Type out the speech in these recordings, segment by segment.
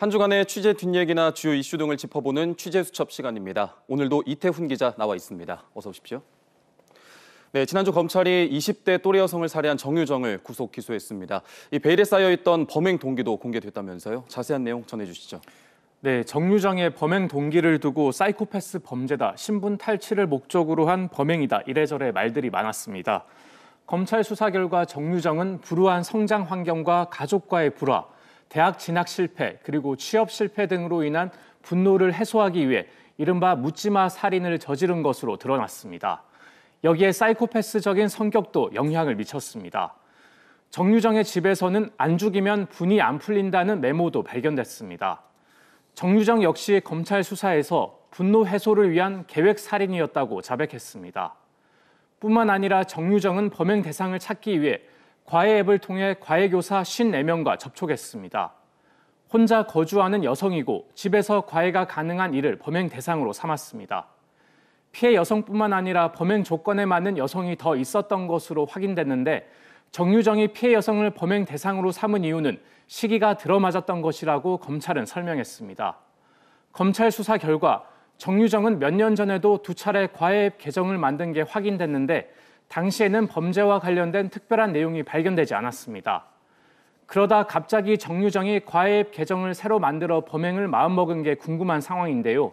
한 주간의 취재 뒷얘기나 주요 이슈 등을 짚어보는 취재 수첩 시간입니다. 오늘도 이태훈 기자 나와 있습니다. 어서 오십시오. 네, 지난주 검찰이 20대 또래 여성을 살해한 정유정을 구속 기소했습니다. 이 베일에 쌓여 있던 범행 동기도 공개됐다면서요. 자세한 내용 전해 주시죠. 네, 정유정의 범행 동기를 두고 사이코패스 범죄다, 신분 탈취를 목적으로 한 범행이다 이래저래 말들이 많았습니다. 검찰 수사 결과 정유정은 불우한 성장 환경과 가족과의 불화, 대학 진학 실패 그리고 취업 실패 등으로 인한 분노를 해소하기 위해 이른바 묻지마 살인을 저지른 것으로 드러났습니다. 여기에 사이코패스적인 성격도 영향을 미쳤습니다. 정유정의 집에서는 안 죽이면 분이 안 풀린다는 메모도 발견됐습니다. 정유정 역시 검찰 수사에서 분노 해소를 위한 계획 살인이었다고 자백했습니다. 뿐만 아니라 정유정은 범행 대상을 찾기 위해 과외 앱을 통해 과외교사 54명과 접촉했습니다. 혼자 거주하는 여성이고 집에서 과외가 가능한 이를 범행 대상으로 삼았습니다. 피해 여성뿐만 아니라 범행 조건에 맞는 여성이 더 있었던 것으로 확인됐는데 정유정이 피해 여성을 범행 대상으로 삼은 이유는 시기가 들어맞았던 것이라고 검찰은 설명했습니다. 검찰 수사 결과 정유정은 몇 년 전에도 두 차례 과외 앱 계정을 만든 게 확인됐는데 당시에는 범죄와 관련된 특별한 내용이 발견되지 않았습니다. 그러다 갑자기 정유정이 과외 계정을 새로 만들어 범행을 마음먹은 게 궁금한 상황인데요.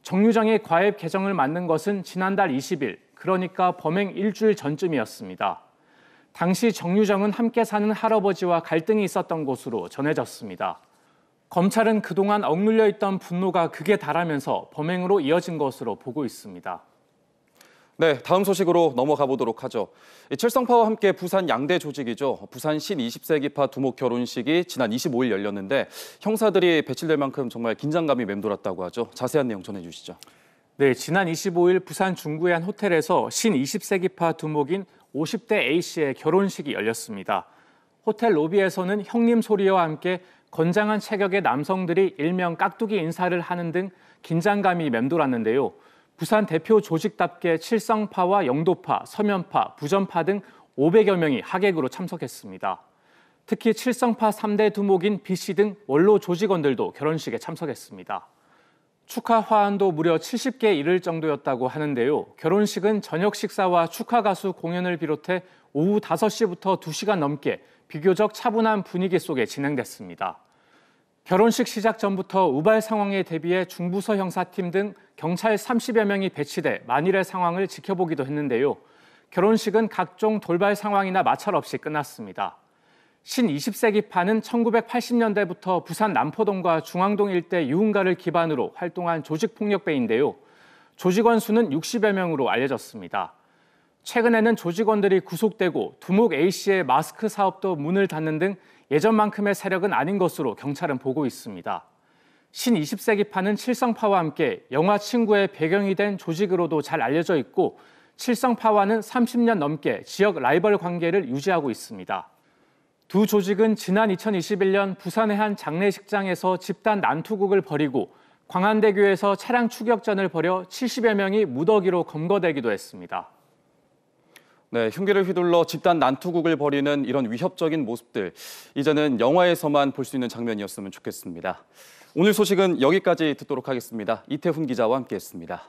정유정이 과외 계정을 만든 것은 지난달 20일, 그러니까 범행 일주일 전쯤이었습니다. 당시 정유정은 함께 사는 할아버지와 갈등이 있었던 것으로 전해졌습니다. 검찰은 그동안 억눌려 있던 분노가 극에 달하면서 범행으로 이어진 것으로 보고 있습니다. 네, 다음 소식으로 넘어가 보도록 하죠. 칠성파와 함께 부산 양대 조직이죠. 부산 신 20세기파 두목 결혼식이 지난 25일 열렸는데 형사들이 배치될 만큼 정말 긴장감이 맴돌았다고 하죠. 자세한 내용 전해주시죠. 네, 지난 25일 부산 중구의 한 호텔에서 신 20세기파 두목인 50대 A씨의 결혼식이 열렸습니다. 호텔 로비에서는 형님 소리와 함께 건장한 체격의 남성들이 일명 깍두기 인사를 하는 등 긴장감이 맴돌았는데요. 부산 대표 조직답게 칠성파와 영도파, 서면파, 부전파 등 500여 명이 하객으로 참석했습니다. 특히 칠성파 3대 두목인 B씨 등 원로 조직원들도 결혼식에 참석했습니다. 축하 화환도 무려 70개 이를 정도였다고 하는데요. 결혼식은 저녁 식사와 축하 가수 공연을 비롯해 오후 5시부터 2시간 넘게 비교적 차분한 분위기 속에 진행됐습니다. 결혼식 시작 전부터 우발 상황에 대비해 중부서 형사팀 등 경찰 30여 명이 배치돼 만일의 상황을 지켜보기도 했는데요. 결혼식은 각종 돌발 상황이나 마찰 없이 끝났습니다. 신 20세기파는 1980년대부터 부산 남포동과 중앙동 일대 유흥가를 기반으로 활동한 조직폭력배인데요. 조직원 수는 60여 명으로 알려졌습니다. 최근에는 조직원들이 구속되고 두목 A씨의 마스크 사업도 문을 닫는 등 예전만큼의 세력은 아닌 것으로 경찰은 보고 있습니다. 신 20세기파는 칠성파와 함께 영화 친구의 배경이 된 조직으로도 잘 알려져 있고 칠성파와는 30년 넘게 지역 라이벌 관계를 유지하고 있습니다. 두 조직은 지난 2021년 부산의 한 장례식장에서 집단 난투극을 벌이고 광안대교에서 차량 추격전을 벌여 70여 명이 무더기로 검거되기도 했습니다. 네, 흉기를 휘둘러 집단 난투극을 벌이는 이런 위협적인 모습들 이제는 영화에서만 볼 수 있는 장면이었으면 좋겠습니다. 오늘 소식은 여기까지 듣도록 하겠습니다. 이태훈 기자와 함께했습니다.